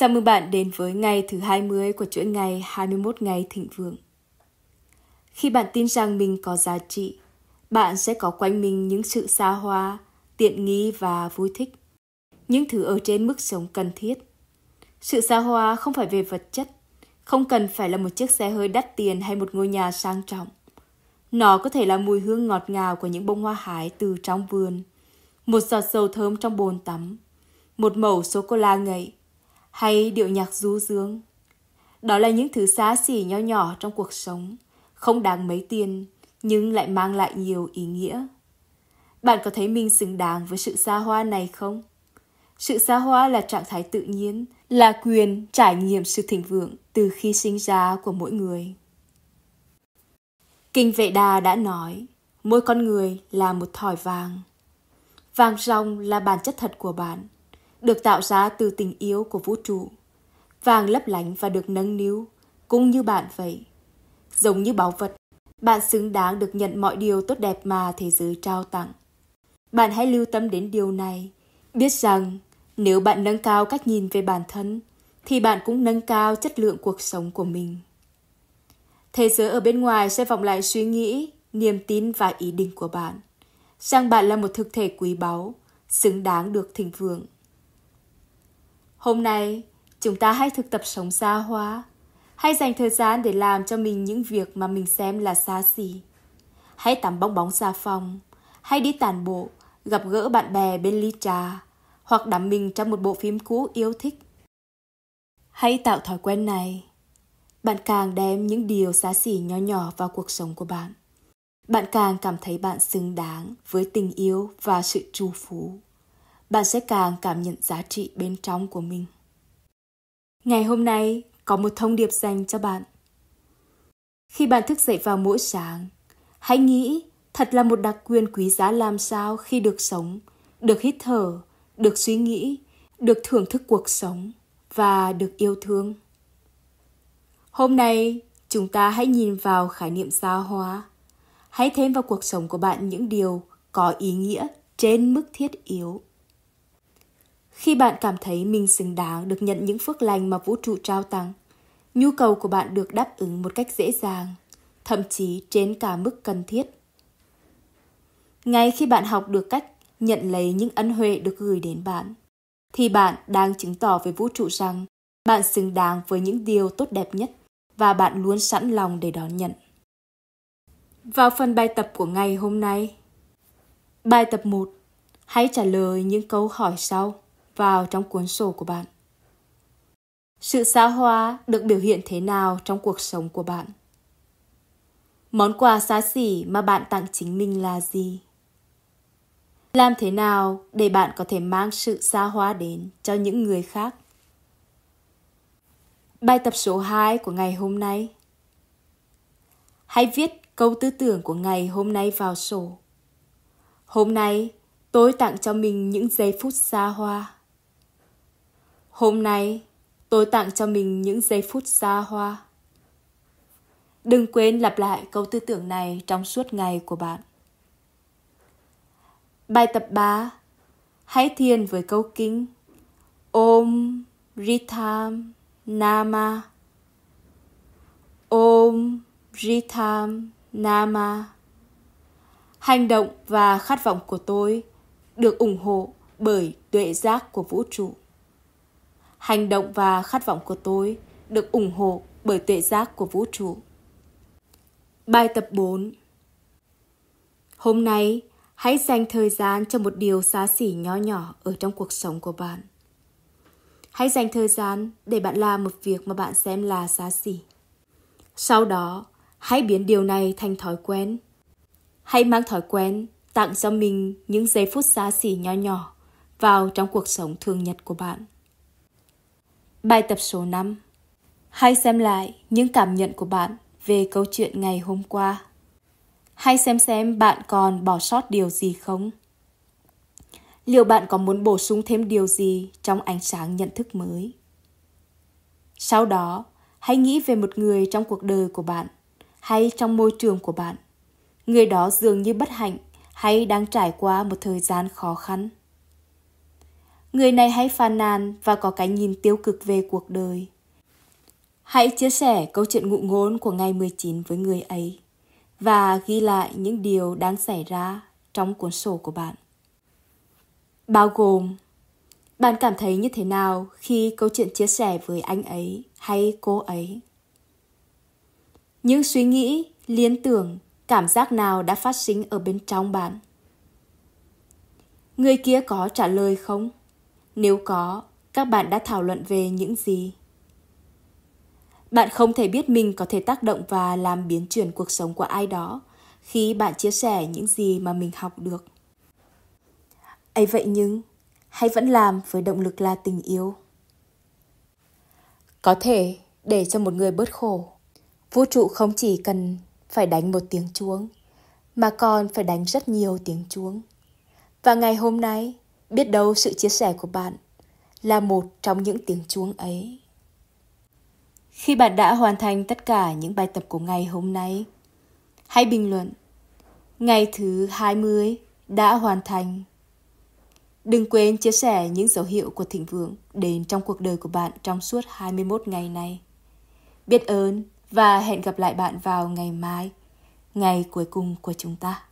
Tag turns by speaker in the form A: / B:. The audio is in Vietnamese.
A: Chào mừng bạn đến với ngày thứ 20 của chuỗi ngày 21 ngày thịnh vượng. Khi bạn tin rằng mình có giá trị, bạn sẽ có quanh mình những sự xa hoa, tiện nghi và vui thích. Những thứ ở trên mức sống cần thiết. Sự xa hoa không phải về vật chất, không cần phải là một chiếc xe hơi đắt tiền hay một ngôi nhà sang trọng. Nó có thể là mùi hương ngọt ngào của những bông hoa hái từ trong vườn, một giọt dầu thơm trong bồn tắm, một mẩu sô-cô-la ngậy, hay điệu nhạc du dương. Đó là những thứ xá xỉ nho nhỏ trong cuộc sống, không đáng mấy tiền, nhưng lại mang lại nhiều ý nghĩa. Bạn có thấy mình xứng đáng với sự xa hoa này không? Sự xa hoa là trạng thái tự nhiên, là quyền trải nghiệm sự thịnh vượng từ khi sinh ra của mỗi người. Kinh Vệ Đà đã nói, mỗi con người là một thỏi vàng. Vàng ròng là bản chất thật của bạn – được tạo ra từ tình yêu của vũ trụ, vàng lấp lánh và được nâng niu, cũng như bạn vậy. Giống như bảo vật, bạn xứng đáng được nhận mọi điều tốt đẹp mà thế giới trao tặng. Bạn hãy lưu tâm đến điều này, biết rằng nếu bạn nâng cao cách nhìn về bản thân, thì bạn cũng nâng cao chất lượng cuộc sống của mình. Thế giới ở bên ngoài sẽ vọng lại suy nghĩ, niềm tin và ý định của bạn, rằng bạn là một thực thể quý báu, xứng đáng được thịnh vượng. Hôm nay, chúng ta hãy thực tập sống xa hóa. Hãy dành thời gian để làm cho mình những việc mà mình xem là xa xỉ. Hãy tắm bong bóng xa phòng. Hãy đi tản bộ, gặp gỡ bạn bè bên ly trà. Hoặc đắm mình trong một bộ phim cũ yêu thích. Hãy tạo thói quen này. Bạn càng đem những điều xa xỉ nhỏ nhỏ vào cuộc sống của bạn. Bạn càng cảm thấy bạn xứng đáng với tình yêu và sự trù phú bạn sẽ càng cảm nhận giá trị bên trong của mình. Ngày hôm nay có một thông điệp dành cho bạn. Khi bạn thức dậy vào mỗi sáng, hãy nghĩ thật là một đặc quyền quý giá làm sao khi được sống, được hít thở, được suy nghĩ, được thưởng thức cuộc sống và được yêu thương. Hôm nay, chúng ta hãy nhìn vào khái niệm giáo hóa. Hãy thêm vào cuộc sống của bạn những điều có ý nghĩa trên mức thiết yếu khi bạn cảm thấy mình xứng đáng được nhận những phước lành mà vũ trụ trao tặng nhu cầu của bạn được đáp ứng một cách dễ dàng thậm chí trên cả mức cần thiết ngay khi bạn học được cách nhận lấy những ân huệ được gửi đến bạn thì bạn đang chứng tỏ với vũ trụ rằng bạn xứng đáng với những điều tốt đẹp nhất và bạn luôn sẵn lòng để đón nhận. Vào phần bài tập của ngày hôm nay. Bài tập 1. Hãy trả lời những câu hỏi sau vào trong cuốn sổ của bạn sự xa hoa được biểu hiện thế nào trong cuộc sống của bạn món quà xa xỉ mà bạn tặng chính mình là gì làm thế nào để bạn có thể mang sự xa hoa đến cho những người khác bài tập số 2 của ngày hôm nay hãy viết câu tư tưởng của ngày hôm nay vào sổ hôm nay tôi tặng cho mình những giây phút xa hoa Hôm nay, tôi tặng cho mình những giây phút xa hoa. Đừng quên lặp lại câu tư tưởng này trong suốt ngày của bạn. Bài tập 3 Hãy thiền với câu kinh Om Ritam Nama Om Ritam Nama Hành động và khát vọng của tôi được ủng hộ bởi tuệ giác của vũ trụ. Hành động và khát vọng của tôi được ủng hộ bởi tuệ giác của vũ trụ. Bài tập 4 Hôm nay, hãy dành thời gian cho một điều xá xỉ nhỏ nhỏ ở trong cuộc sống của bạn. Hãy dành thời gian để bạn làm một việc mà bạn xem là xá xỉ. Sau đó, hãy biến điều này thành thói quen. Hãy mang thói quen tặng cho mình những giây phút xá xỉ nhỏ nhỏ vào trong cuộc sống thường nhật của bạn. Bài tập số 5 Hãy xem lại những cảm nhận của bạn về câu chuyện ngày hôm qua. Hãy xem xem bạn còn bỏ sót điều gì không. Liệu bạn có muốn bổ sung thêm điều gì trong ánh sáng nhận thức mới? Sau đó, hãy nghĩ về một người trong cuộc đời của bạn hay trong môi trường của bạn. Người đó dường như bất hạnh hay đang trải qua một thời gian khó khăn người này hay phàn nàn và có cái nhìn tiêu cực về cuộc đời. Hãy chia sẻ câu chuyện ngụ ngôn của ngày 19 với người ấy và ghi lại những điều đang xảy ra trong cuốn sổ của bạn. Bao gồm bạn cảm thấy như thế nào khi câu chuyện chia sẻ với anh ấy hay cô ấy? Những suy nghĩ, liên tưởng, cảm giác nào đã phát sinh ở bên trong bạn? Người kia có trả lời không? Nếu có, các bạn đã thảo luận về những gì? Bạn không thể biết mình có thể tác động và làm biến chuyển cuộc sống của ai đó khi bạn chia sẻ những gì mà mình học được. Ấy vậy nhưng, hãy vẫn làm với động lực là tình yêu. Có thể để cho một người bớt khổ, vũ trụ không chỉ cần phải đánh một tiếng chuông, mà còn phải đánh rất nhiều tiếng chuông. Và ngày hôm nay, Biết đâu sự chia sẻ của bạn là một trong những tiếng chuông ấy. Khi bạn đã hoàn thành tất cả những bài tập của ngày hôm nay, hãy bình luận Ngày thứ 20 đã hoàn thành. Đừng quên chia sẻ những dấu hiệu của thịnh vượng đến trong cuộc đời của bạn trong suốt 21 ngày này. Biết ơn và hẹn gặp lại bạn vào ngày mai, ngày cuối cùng của chúng ta.